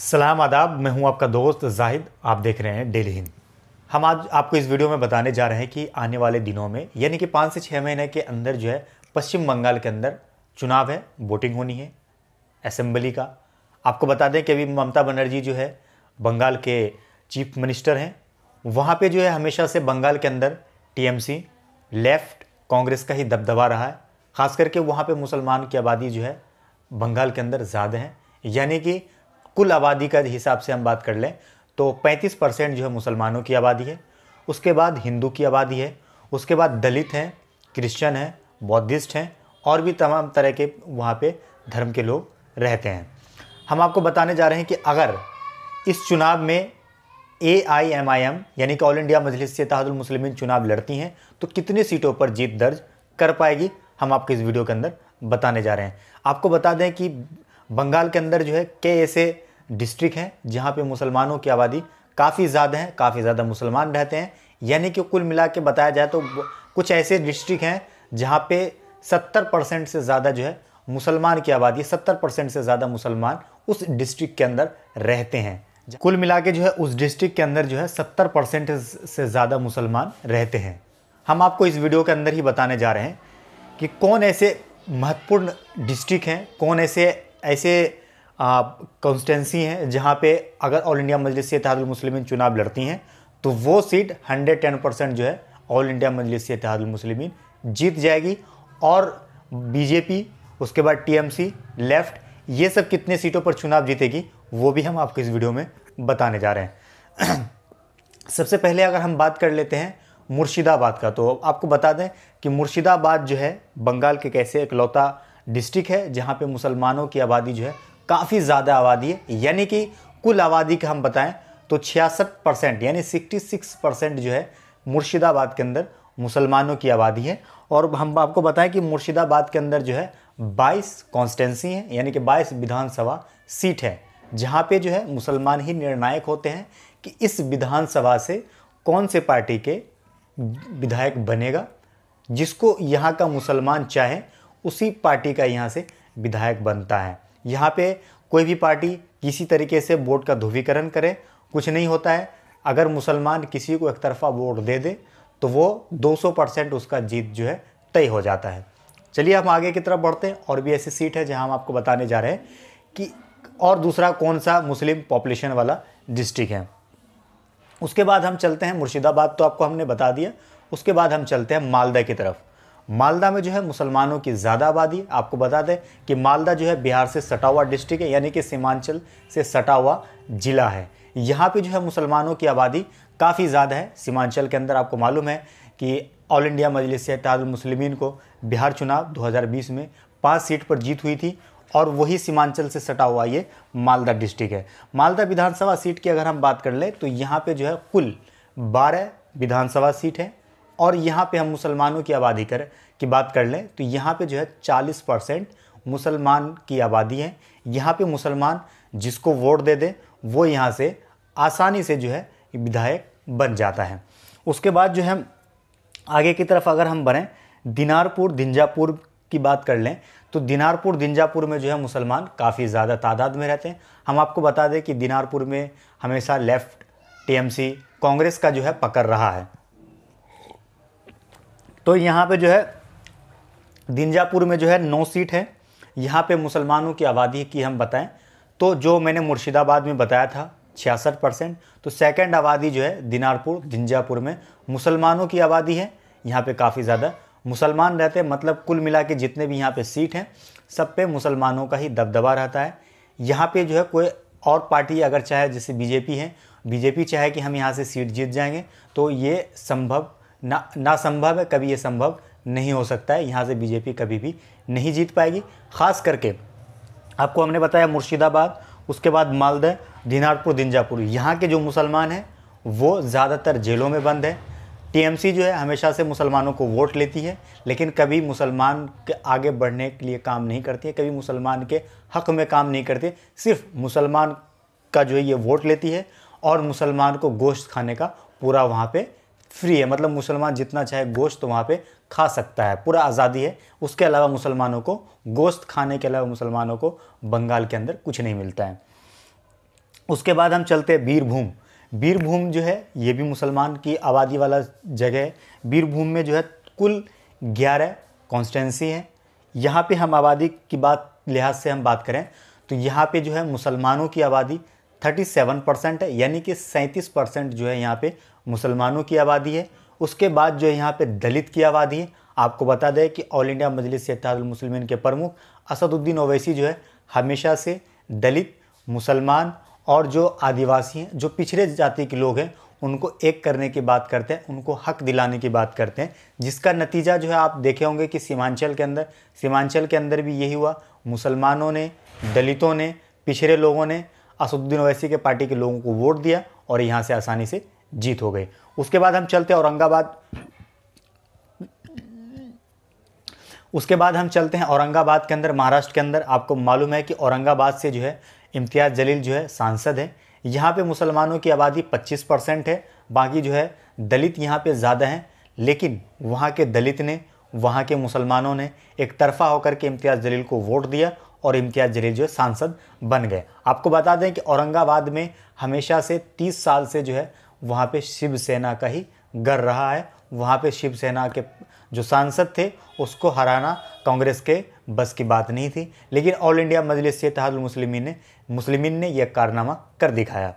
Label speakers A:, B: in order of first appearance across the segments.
A: सलाम आदाब मैं हूं आपका दोस्त जाहिद आप देख रहे हैं डेली हिंद हम आज आपको इस वीडियो में बताने जा रहे हैं कि आने वाले दिनों में यानी कि पाँच से छः महीने के अंदर जो है पश्चिम बंगाल के अंदर चुनाव है वोटिंग होनी है असेंबली का आपको बता दें कि अभी ममता बनर्जी जो है बंगाल के चीफ मिनिस्टर हैं वहाँ पर जो है हमेशा से बंगाल के अंदर टी लेफ्ट कांग्रेस का ही दबदबा रहा है ख़ास करके वहाँ पर मुसलमान की आबादी जो है बंगाल के अंदर ज़्यादा है यानी कि कुल आबादी का हिसाब से हम बात कर लें तो 35 परसेंट जो है मुसलमानों की आबादी है उसके बाद हिंदू की आबादी है उसके बाद दलित हैं क्रिश्चन हैं बौद्धिस्ट हैं और भी तमाम तरह के वहाँ पे धर्म के लोग रहते हैं हम आपको बताने जा रहे हैं कि अगर इस चुनाव में ए आई एम आई एम यानी कि ऑल इंडिया मजलिस से तहदुलमसलमिन चुनाव लड़ती हैं तो कितनी सीटों पर जीत दर्ज कर पाएगी हम आपको इस वीडियो के अंदर बताने जा रहे हैं आपको बता दें कि बंगाल के अंदर जो है कई ऐसे डिस्ट्रिक्ट हैं जहाँ पे मुसलमानों की आबादी काफ़ी ज़्यादा है काफ़ी ज़्यादा मुसलमान रहते हैं यानी कि कुल मिला के बताया जाए तो कुछ ऐसे डिस्ट्रिक्ट हैं जहाँ पे सत्तर परसेंट से ज़्यादा जो है मुसलमान की आबादी सत्तर परसेंट से ज़्यादा मुसलमान उस डिस्ट्रिक्ट के अंदर रहते हैं कुल मिला के जो है उस डिस्ट्रिक्ट के अंदर जो है सत्तर परसेंट से ज़्यादा मुसलमान रहते हैं हम आपको इस वीडियो के अंदर ही बताने जा रहे हैं कि कौन ऐसे महत्वपूर्ण डिस्ट्रिक्ट हैं कौन ऐसे ऐसे कॉन्स्टेंसी हैं जहाँ पे अगर ऑल इंडिया मजलिस मुस्लिमीन चुनाव लड़ती हैं तो वो सीट हंड्रेड टेन परसेंट जो है ऑल इंडिया मजलिस मुस्लिमीन जीत जाएगी और बीजेपी उसके बाद टीएमसी लेफ्ट ये सब कितने सीटों पर चुनाव जीतेगी वो भी हम आपको इस वीडियो में बताने जा रहे हैं सबसे पहले अगर हम बात कर लेते हैं मुर्शिदाबाद का तो आपको बता दें कि मुर्शिदाबाद जो है बंगाल के कैसे इकलौता डिस्ट्रिक्ट है जहाँ पे मुसलमानों की आबादी जो है काफ़ी ज़्यादा आबादी है यानी कि कुल आबादी का हम बताएं तो छियासठ परसेंट यानी सिक्सटी सिक्स परसेंट जो है मुर्शिदाबाद के अंदर मुसलमानों की आबादी है और हम आपको बताएं कि मुर्शिदाबाद के अंदर जो है बाईस कॉन्स्टेंसी हैं यानी कि बाईस विधानसभा सीट है जहाँ पे जो है मुसलमान ही निर्णायक होते हैं कि इस विधानसभा से कौन से पार्टी के विधायक बनेगा जिसको यहाँ का मुसलमान चाहें उसी पार्टी का यहाँ से विधायक बनता है यहाँ पे कोई भी पार्टी किसी तरीके से वोट का ध्रुवीकरण करे कुछ नहीं होता है अगर मुसलमान किसी को एक तरफा वोट दे दे तो वो 200 परसेंट उसका जीत जो है तय हो जाता है चलिए हम आगे की तरफ बढ़ते हैं और भी ऐसी सीट है जहाँ हम आपको बताने जा रहे हैं कि और दूसरा कौन सा मुस्लिम पॉपुलेशन वाला डिस्ट्रिक्ट है उसके बाद हम चलते हैं मुर्शिदाबाद तो आपको हमने बता दिया उसके बाद हम चलते हैं मालदा की तरफ मालदा में जो है मुसलमानों की ज़्यादा आबादी आपको बता दें कि मालदा जो है बिहार से सटा हुआ डिस्ट्रिक्ट है यानी कि सीमांचल से सटा हुआ जिला है यहाँ पे जो है मुसलमानों की आबादी काफ़ी ज़्यादा है सीमांचल के अंदर आपको मालूम है कि ऑल इंडिया मजलिस मुस्लिमीन को बिहार चुनाव 2020 में पाँच सीट पर जीत हुई थी और वही सीमांचल से सटा हुआ ये मालदा डिस्ट्रिक्ट है मालदा विधानसभा सीट की अगर हम बात कर लें तो यहाँ पर जो है कुल बारह विधानसभा सीट है और यहाँ पे हम मुसलमानों की आबादी कर की बात कर लें तो यहाँ पे जो है चालीस परसेंट मुसलमान की आबादी है यहाँ पे मुसलमान जिसको वोट दे दे वो यहाँ से आसानी से जो है विधायक बन जाता है उसके बाद जो है आगे की तरफ अगर हम बढ़ें दिनारपुर दिंजापुर की बात कर लें तो दिनारपुर दिंजापुर में जो है मुसलमान काफ़ी ज़्यादा तादाद में रहते हैं हम आपको बता दें कि दिनारपुर में हमेशा लेफ़्ट टीएमसी कांग्रेस का जो है पकड़ रहा है तो यहाँ पे जो है दिंजापुर में जो है नौ सीट है यहाँ पे मुसलमानों की आबादी की हम बताएं तो जो मैंने मुर्शिदाबाद में बताया था छियासठ परसेंट तो सेकंड आबादी जो है दिनारपुर दिनजापुर में मुसलमानों की आबादी है यहाँ पे काफ़ी ज़्यादा मुसलमान रहते हैं मतलब कुल मिला के जितने भी यहाँ पे सीट हैं सब पे मुसलमानों का ही दबदबा रहता है यहाँ पे जो है कोई और पार्टी अगर चाहे जैसे बीजेपी है बीजेपी चाहे कि हम यहाँ से सीट जीत जाएंगे तो ये संभव ना नासंभव है कभी ये संभव नहीं हो सकता है यहाँ से बीजेपी कभी भी नहीं जीत पाएगी ख़ास करके आपको हमने बताया मुर्शिदाबाद उसके बाद मालदा दिनारपुर दिंजापुर यहाँ के जो मुसलमान हैं वो ज़्यादातर जेलों में बंद हैं टीएमसी जो है हमेशा से मुसलमानों को वोट लेती है लेकिन कभी मुसलमान के आगे बढ़ने के लिए काम नहीं करती है कभी मुसलमान के हक में काम नहीं करती सिर्फ मुसलमान का जो है ये वोट लेती है और मुसलमान को गोश्त खाने का पूरा वहाँ पे फ्री है मतलब मुसलमान जितना चाहे गोश्त तो वहाँ पे खा सकता है पूरा आज़ादी है उसके अलावा मुसलमानों को गोश्त खाने के अलावा मुसलमानों को बंगाल के अंदर कुछ नहीं मिलता है उसके बाद हम चलते हैं बीरभूम बीरभूम जो है ये भी मुसलमान की आबादी वाला जगह है बीरभूम में जो है कुल ग्यारह कॉन्स्टेंसी हैं यहाँ पे हम आबादी की बात लिहाज से हम बात करें तो यहाँ पे जो है मुसलमानों की आबादी 37 परसेंट है यानी कि 37 परसेंट जो है यहाँ पे मुसलमानों की आबादी है उसके बाद जो यहाँ पे दलित की आबादी है आपको बता दें कि ऑल इंडिया मजलिस मुसलमिन के प्रमुख असदुद्दीन ओवैसी जो है हमेशा से दलित मुसलमान और जो आदिवासी हैं जो पिछड़े जाति के लोग हैं उनको एक करने की बात करते हैं उनको हक दिलाने की बात करते हैं जिसका नतीजा जो है आप देखे होंगे कि सीमांचल के अंदर सीमांचल के अंदर भी यही हुआ मुसलमानों ने दलितों ने पिछड़े लोगों ने असदुद्दीन ओवैसी के पार्टी के लोगों को वोट दिया और यहाँ से आसानी से जीत हो गई उसके बाद हम चलते हैं औरंगाबाद उसके बाद हम चलते हैं औरंगाबाद के अंदर महाराष्ट्र के अंदर आपको मालूम है कि औरंगाबाद से जो है इम्तियाज़ जलील जो है सांसद है यहाँ पे मुसलमानों की आबादी 25 परसेंट है बाकी जो है दलित यहाँ पे ज़्यादा हैं लेकिन वहाँ के दलित ने वहाँ के मुसलमानों ने एक तरफा होकर के इम्तियाज़ जलील को वोट दिया और इम्तियाज़ जलील जो है सांसद बन गए आपको बता दें कि औरंगाबाद में हमेशा से 30 साल से जो है वहाँ पे शिवसेना का ही घर रहा है वहाँ पे शिवसेना के जो सांसद थे उसको हराना कांग्रेस के बस की बात नहीं थी लेकिन ऑल इंडिया मजलिस मुस्लिमीन ने मुस्लिमीन ने यह कारनामा कर दिखाया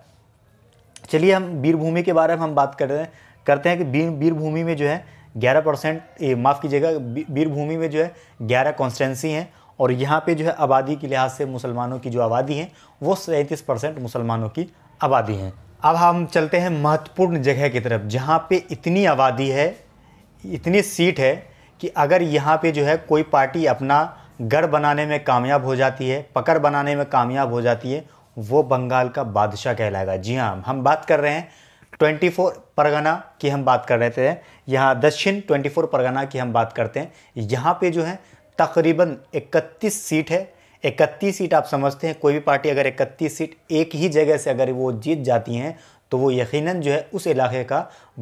A: चलिए हम वीरभूमि के बारे में हम बात कर रहे हैं करते हैं कि वीरभूमि में जो है ग्यारह परसेंट माफ़ कीजिएगा वीरभूमि में जो है ग्यारह कॉन्स्टेंसी हैं और यहाँ पे जो है आबादी के लिहाज से मुसलमानों की जो आबादी है वो सैंतीस परसेंट मुसलमानों की आबादी है अब हम चलते हैं महत्वपूर्ण जगह की तरफ जहाँ पे इतनी आबादी है इतनी सीट है कि अगर यहाँ पे जो है कोई पार्टी अपना गढ़ बनाने में कामयाब हो जाती है पकड़ बनाने में कामयाब हो जाती है वो बंगाल का बादशाह कहलाएगा जी हाँ हम बात कर रहे हैं 24 परगना की हम बात कर रहे थे यहाँ दक्षिण 24 परगना की हम बात करते हैं यहाँ पे जो है तकरीबन 31 सीट है इकतीस सीट आप समझते हैं कोई भी पार्टी अगर इकतीस सीट एक ही जगह से अगर वो जीत जाती हैं तो वो यकीनन जो है उस इलाके का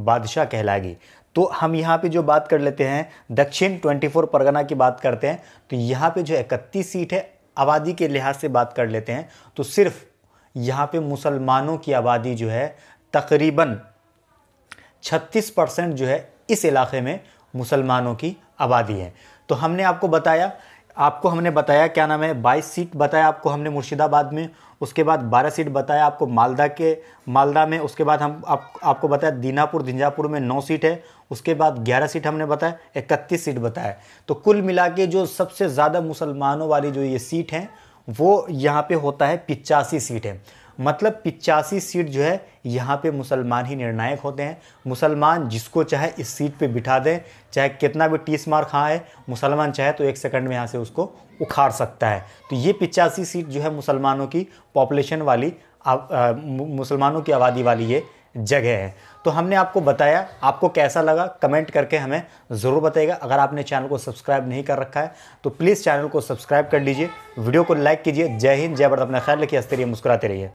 A: बादशाह कहलाएगी तो हम यहाँ पे जो बात कर लेते हैं दक्षिण 24 परगना की बात करते हैं तो यहाँ पे जो इकतीस सीट है आबादी के लिहाज से बात कर लेते हैं तो सिर्फ यहाँ पे मुसलमानों की आबादी जो है तकरीबन 36 परसेंट जो है इस इलाके में मुसलमानों की आबादी है तो हमने आपको बताया आपको हमने बताया क्या नाम है बाईस सीट बताया आपको हमने मुर्शिदाबाद में उसके बाद बारह सीट बताया आपको मालदा के मालदा में उसके बाद हम आप, आपको बताया दीनापुर झिंझापुर में नौ सीट है उसके बाद ग्यारह सीट हमने बताया इकतीस सीट बताया तो कुल मिला के जो सबसे ज़्यादा मुसलमानों वाली जो ये सीट हैं वो यहाँ पे होता है पिचासी सीट है मतलब पिचासी सीट जो है यहाँ पे मुसलमान ही निर्णायक होते हैं मुसलमान जिसको चाहे इस सीट पे बिठा दें चाहे कितना भी टीस मार है मुसलमान चाहे तो एक सेकंड में यहाँ से उसको उखाड़ सकता है तो ये पिचासी सीट जो है मुसलमानों की पॉपुलेशन वाली मुसलमानों की आबादी वाली ये जगह है तो हमने आपको बताया आपको कैसा लगा कमेंट करके हमें ज़रूर बताइएगा अगर आपने चैनल को सब्सक्राइब नहीं कर रखा है तो प्लीज़ चैनल को सब्सक्राइब कर लीजिए वीडियो को लाइक कीजिए जय हिंद जय भारत अपना ख्याल रखिए हंसते रहिए मुस्कुराते रहिए